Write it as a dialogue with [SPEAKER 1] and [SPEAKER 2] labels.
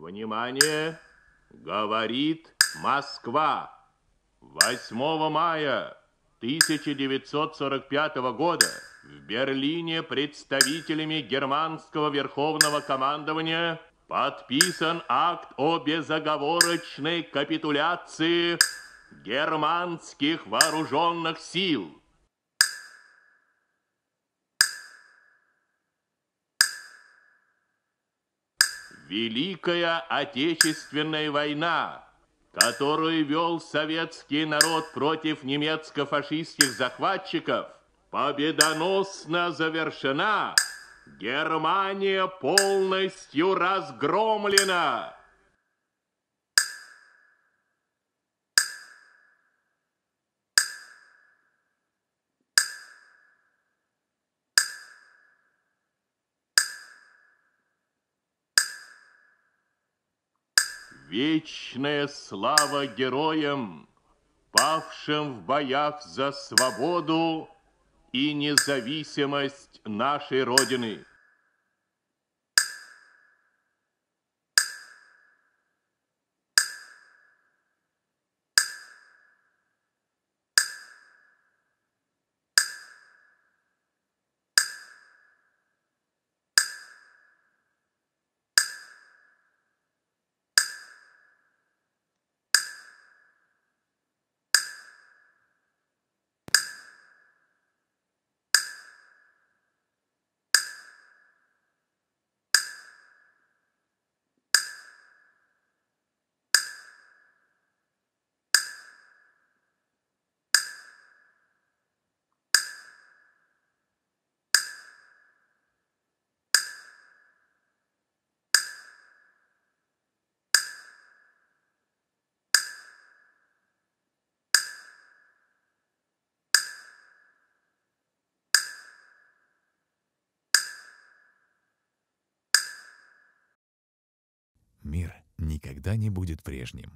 [SPEAKER 1] Внимание! Говорит Москва! 8 мая 1945 года в Берлине представителями германского верховного командования подписан акт о безоговорочной капитуляции германских вооруженных сил. Великая Отечественная война, которую вел советский народ против немецко-фашистских захватчиков, победоносно завершена. Германия полностью разгромлена. Вечная слава героям, павшим в боях за свободу и независимость нашей Родины. мир никогда не будет прежним.